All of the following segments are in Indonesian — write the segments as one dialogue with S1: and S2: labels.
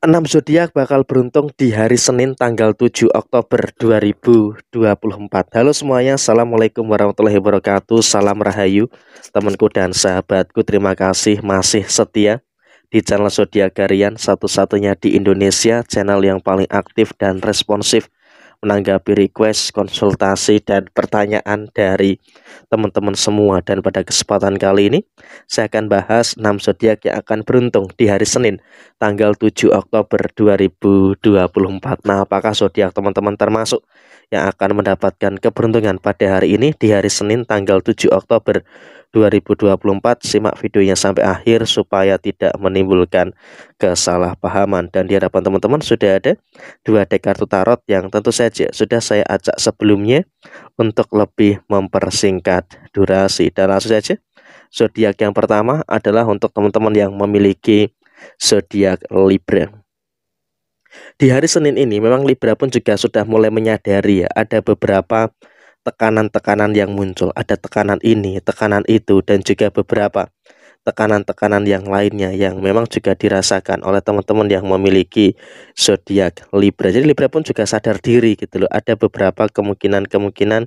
S1: 6 zodiak bakal beruntung di hari Senin tanggal 7 Oktober 2024. Halo semuanya, Assalamualaikum warahmatullahi wabarakatuh. Salam rahayu, temanku dan sahabatku. Terima kasih masih setia di channel Zodiak Garian, satu-satunya di Indonesia, channel yang paling aktif dan responsif menanggapi request, konsultasi, dan pertanyaan dari teman-teman semua. Dan pada kesempatan kali ini, saya akan bahas 6 zodiak yang akan beruntung di hari Senin, tanggal 7 Oktober 2024. Nah, apakah zodiak teman-teman termasuk yang akan mendapatkan keberuntungan pada hari ini di hari Senin tanggal 7 Oktober 2024 simak videonya sampai akhir supaya tidak menimbulkan kesalahpahaman dan di hadapan teman-teman sudah ada dua dek kartu tarot yang tentu saja sudah saya ajak sebelumnya untuk lebih mempersingkat durasi dan langsung saja zodiak yang pertama adalah untuk teman-teman yang memiliki zodiak Libra di hari Senin ini memang Libra pun juga sudah mulai menyadari ya ada beberapa tekanan-tekanan yang muncul. Ada tekanan ini, tekanan itu, dan juga beberapa tekanan-tekanan yang lainnya yang memang juga dirasakan oleh teman-teman yang memiliki zodiak Libra. Jadi Libra pun juga sadar diri gitu loh. Ada beberapa kemungkinan-kemungkinan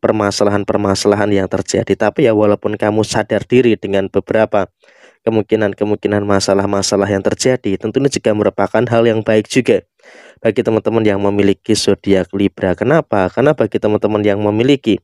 S1: permasalahan-permasalahan yang terjadi. Tapi ya walaupun kamu sadar diri dengan beberapa kemungkinan-kemungkinan masalah-masalah yang terjadi, tentunya juga merupakan hal yang baik juga bagi teman-teman yang memiliki zodiak Libra. Kenapa? Karena bagi teman-teman yang memiliki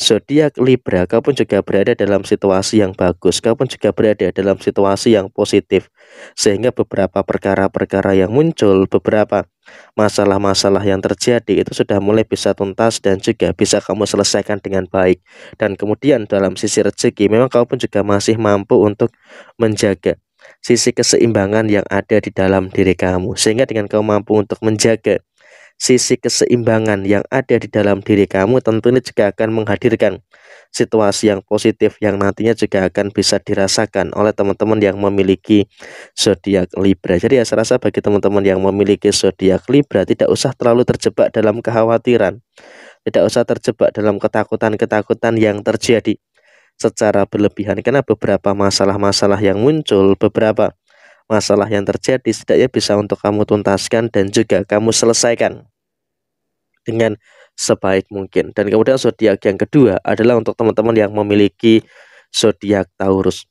S1: zodiak Libra, kau pun juga berada dalam situasi yang bagus, kau pun juga berada dalam situasi yang positif. Sehingga beberapa perkara-perkara yang muncul, beberapa masalah-masalah yang terjadi itu sudah mulai bisa tuntas dan juga bisa kamu selesaikan dengan baik. Dan kemudian dalam sisi rezeki memang kau pun juga masih mampu untuk menjaga sisi keseimbangan yang ada di dalam diri kamu. Sehingga dengan kau mampu untuk menjaga sisi keseimbangan yang ada di dalam diri kamu tentunya juga akan menghadirkan situasi yang positif yang nantinya juga akan bisa dirasakan oleh teman-teman yang memiliki zodiak Libra. Jadi ya saya rasa bagi teman-teman yang memiliki zodiak Libra tidak usah terlalu terjebak dalam kekhawatiran, tidak usah terjebak dalam ketakutan-ketakutan yang terjadi secara berlebihan karena beberapa masalah-masalah yang muncul, beberapa masalah yang terjadi setidaknya bisa untuk kamu tuntaskan dan juga kamu selesaikan dengan sebaik mungkin. Dan kemudian zodiak yang kedua adalah untuk teman-teman yang memiliki zodiak Taurus.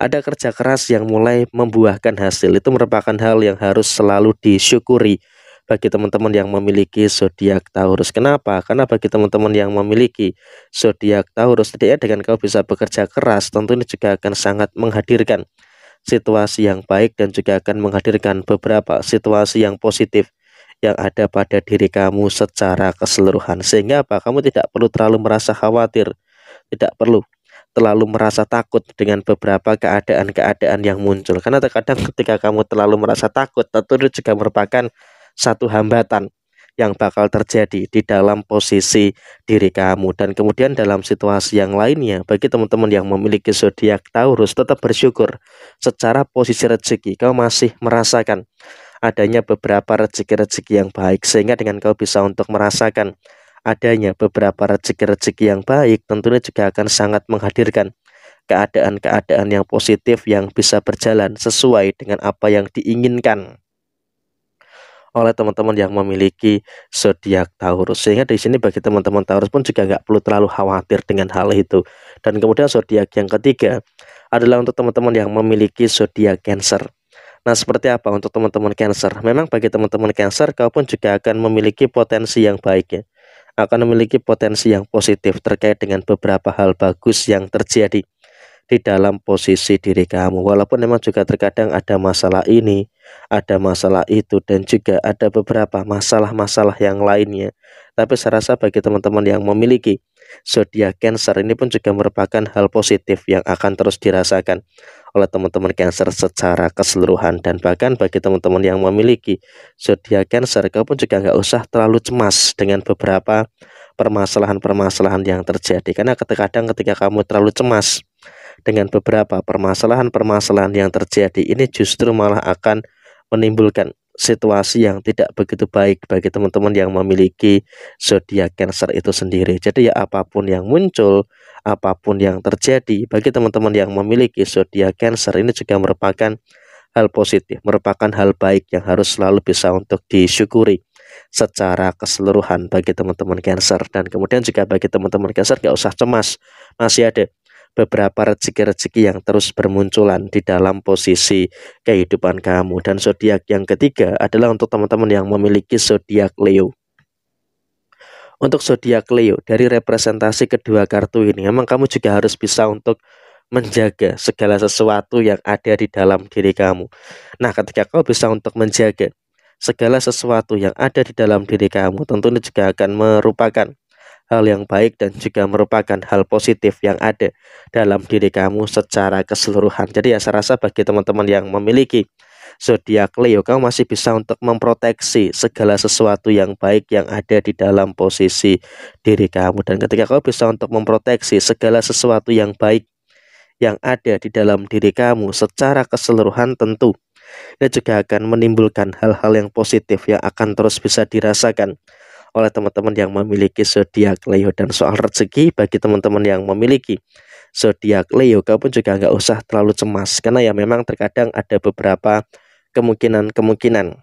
S1: Ada kerja keras yang mulai membuahkan hasil. Itu merupakan hal yang harus selalu disyukuri bagi teman-teman yang memiliki zodiak Taurus. Kenapa? Karena bagi teman-teman yang memiliki zodiak Taurus, dia dengan kau bisa bekerja keras, tentu ini juga akan sangat menghadirkan situasi yang baik dan juga akan menghadirkan beberapa situasi yang positif yang ada pada diri kamu secara keseluruhan. Sehingga apa? Kamu tidak perlu terlalu merasa khawatir, tidak perlu terlalu merasa takut dengan beberapa keadaan-keadaan yang muncul. Karena terkadang ketika kamu terlalu merasa takut, tentu itu juga merupakan satu hambatan yang bakal terjadi di dalam posisi diri kamu dan kemudian dalam situasi yang lainnya bagi teman-teman yang memiliki zodiak Taurus tetap bersyukur secara posisi rezeki kau masih merasakan adanya beberapa rezeki-rezeki yang baik sehingga dengan kau bisa untuk merasakan adanya beberapa rezeki-rezeki yang baik tentunya juga akan sangat menghadirkan keadaan-keadaan yang positif yang bisa berjalan sesuai dengan apa yang diinginkan oleh teman-teman yang memiliki zodiak Taurus. Sehingga di sini bagi teman-teman Taurus pun juga nggak perlu terlalu khawatir dengan hal itu. Dan kemudian zodiak yang ketiga adalah untuk teman-teman yang memiliki zodiak Cancer. Nah, seperti apa untuk teman-teman Cancer? Memang bagi teman-teman Cancer, kau pun juga akan memiliki potensi yang baik ya. Akan memiliki potensi yang positif terkait dengan beberapa hal bagus yang terjadi di dalam posisi diri kamu walaupun memang juga terkadang ada masalah ini ada masalah itu dan juga ada beberapa masalah-masalah yang lainnya tapi saya rasa bagi teman-teman yang memiliki zodiak Cancer ini pun juga merupakan hal positif yang akan terus dirasakan oleh teman-teman Cancer secara keseluruhan dan bahkan bagi teman-teman yang memiliki zodiak Cancer kau pun juga nggak usah terlalu cemas dengan beberapa permasalahan-permasalahan yang terjadi karena kadang ketika kamu terlalu cemas dengan beberapa permasalahan-permasalahan yang terjadi ini justru malah akan menimbulkan situasi yang tidak begitu baik bagi teman-teman yang memiliki zodiak Cancer itu sendiri. Jadi ya apapun yang muncul, apapun yang terjadi bagi teman-teman yang memiliki zodiak Cancer ini juga merupakan hal positif, merupakan hal baik yang harus selalu bisa untuk disyukuri secara keseluruhan bagi teman-teman Cancer dan kemudian juga bagi teman-teman Cancer nggak usah cemas, masih ada beberapa rezeki-rezeki yang terus bermunculan di dalam posisi kehidupan kamu. Dan zodiak yang ketiga adalah untuk teman-teman yang memiliki zodiak Leo. Untuk zodiak Leo dari representasi kedua kartu ini, memang kamu juga harus bisa untuk menjaga segala sesuatu yang ada di dalam diri kamu. Nah, ketika kau bisa untuk menjaga segala sesuatu yang ada di dalam diri kamu, tentu ini juga akan merupakan hal yang baik dan juga merupakan hal positif yang ada dalam diri kamu secara keseluruhan. Jadi ya saya rasa bagi teman-teman yang memiliki zodiak Leo kamu masih bisa untuk memproteksi segala sesuatu yang baik yang ada di dalam posisi diri kamu dan ketika kamu bisa untuk memproteksi segala sesuatu yang baik yang ada di dalam diri kamu secara keseluruhan tentu ini juga akan menimbulkan hal-hal yang positif yang akan terus bisa dirasakan oleh teman-teman yang memiliki zodiak Leo dan soal rezeki bagi teman-teman yang memiliki zodiak Leo kau pun juga nggak usah terlalu cemas karena ya memang terkadang ada beberapa kemungkinan-kemungkinan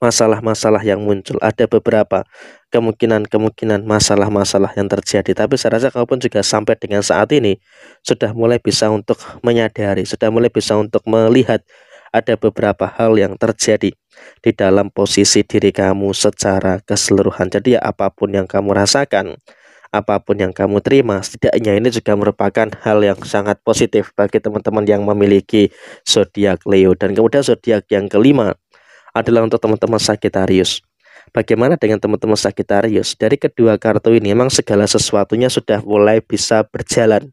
S1: masalah-masalah yang muncul ada beberapa kemungkinan-kemungkinan masalah-masalah yang terjadi tapi saya rasa kau pun juga sampai dengan saat ini sudah mulai bisa untuk menyadari sudah mulai bisa untuk melihat ada beberapa hal yang terjadi di dalam posisi diri kamu secara keseluruhan. Jadi ya apapun yang kamu rasakan, apapun yang kamu terima, setidaknya ini juga merupakan hal yang sangat positif bagi teman-teman yang memiliki zodiak Leo. Dan kemudian zodiak yang kelima adalah untuk teman-teman Sagittarius. Bagaimana dengan teman-teman Sagittarius? Dari kedua kartu ini memang segala sesuatunya sudah mulai bisa berjalan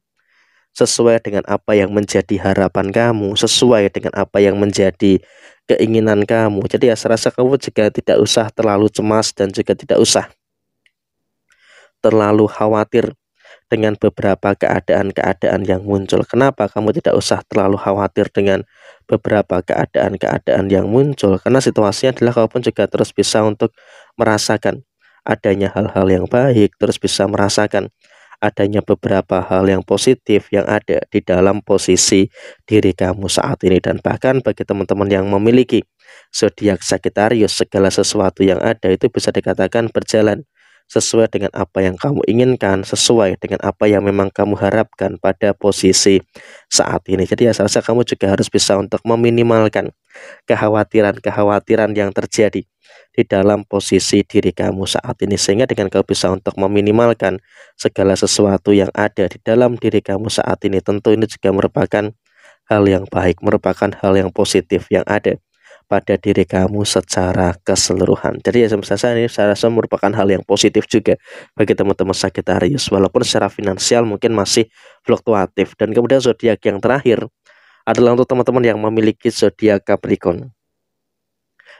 S1: sesuai dengan apa yang menjadi harapan kamu, sesuai dengan apa yang menjadi keinginan kamu. Jadi ya serasa kamu juga tidak usah terlalu cemas dan juga tidak usah terlalu khawatir dengan beberapa keadaan-keadaan yang muncul. Kenapa kamu tidak usah terlalu khawatir dengan beberapa keadaan-keadaan yang muncul? Karena situasinya adalah kamu pun juga terus bisa untuk merasakan adanya hal-hal yang baik, terus bisa merasakan adanya beberapa hal yang positif yang ada di dalam posisi diri kamu saat ini dan bahkan bagi teman-teman yang memiliki zodiak Sagittarius segala sesuatu yang ada itu bisa dikatakan berjalan sesuai dengan apa yang kamu inginkan, sesuai dengan apa yang memang kamu harapkan pada posisi saat ini. Jadi asal saya kamu juga harus bisa untuk meminimalkan kekhawatiran-kekhawatiran yang terjadi di dalam posisi diri kamu saat ini sehingga dengan kau bisa untuk meminimalkan segala sesuatu yang ada di dalam diri kamu saat ini tentu ini juga merupakan hal yang baik merupakan hal yang positif yang ada pada diri kamu secara keseluruhan. Jadi ya saya ini saya rasa merupakan hal yang positif juga bagi teman-teman Sagittarius walaupun secara finansial mungkin masih fluktuatif dan kemudian zodiak yang terakhir adalah untuk teman-teman yang memiliki zodiak Capricorn.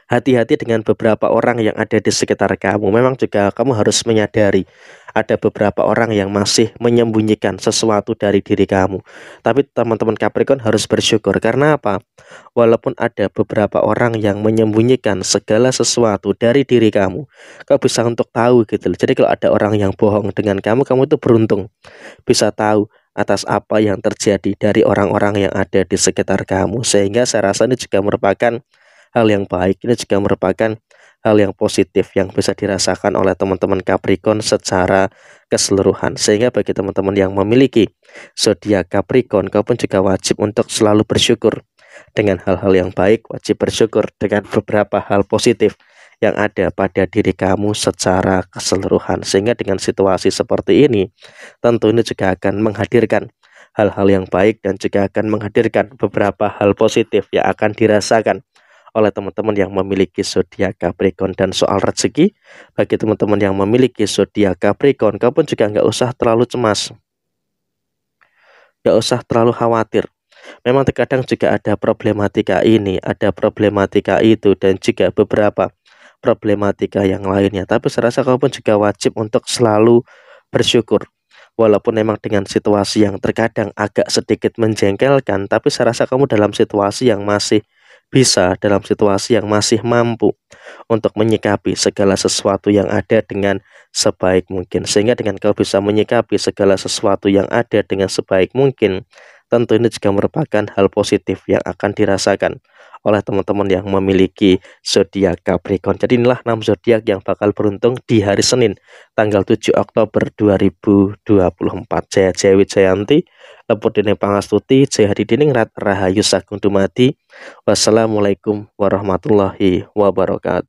S1: Hati-hati dengan beberapa orang yang ada di sekitar kamu. Memang juga kamu harus menyadari ada beberapa orang yang masih menyembunyikan sesuatu dari diri kamu. Tapi teman-teman Capricorn harus bersyukur karena apa? Walaupun ada beberapa orang yang menyembunyikan segala sesuatu dari diri kamu, kau bisa untuk tahu gitu loh. Jadi kalau ada orang yang bohong dengan kamu, kamu itu beruntung bisa tahu atas apa yang terjadi dari orang-orang yang ada di sekitar kamu sehingga saya rasa ini juga merupakan hal yang baik ini juga merupakan hal yang positif yang bisa dirasakan oleh teman-teman Capricorn secara keseluruhan sehingga bagi teman-teman yang memiliki zodiak Capricorn kau pun juga wajib untuk selalu bersyukur dengan hal-hal yang baik wajib bersyukur dengan beberapa hal positif yang ada pada diri kamu secara keseluruhan. Sehingga dengan situasi seperti ini, tentu ini juga akan menghadirkan hal-hal yang baik dan juga akan menghadirkan beberapa hal positif yang akan dirasakan oleh teman-teman yang memiliki zodiak Capricorn dan soal rezeki bagi teman-teman yang memiliki zodiak Capricorn kamu juga nggak usah terlalu cemas nggak usah terlalu khawatir memang terkadang juga ada problematika ini ada problematika itu dan juga beberapa problematika yang lainnya. Tapi saya rasa kau pun juga wajib untuk selalu bersyukur. Walaupun memang dengan situasi yang terkadang agak sedikit menjengkelkan, tapi saya rasa kamu dalam situasi yang masih bisa, dalam situasi yang masih mampu untuk menyikapi segala sesuatu yang ada dengan sebaik mungkin. Sehingga dengan kau bisa menyikapi segala sesuatu yang ada dengan sebaik mungkin, tentu ini juga merupakan hal positif yang akan dirasakan oleh teman-teman yang memiliki zodiak Capricorn. Jadi inilah 6 zodiak yang bakal beruntung di hari Senin tanggal 7 Oktober 2024. Jaya Jaya Jayanti, Lepur Dini Pangastuti, Jaya Dining Rahayu Sagung Dumadi. Wassalamualaikum warahmatullahi wabarakatuh.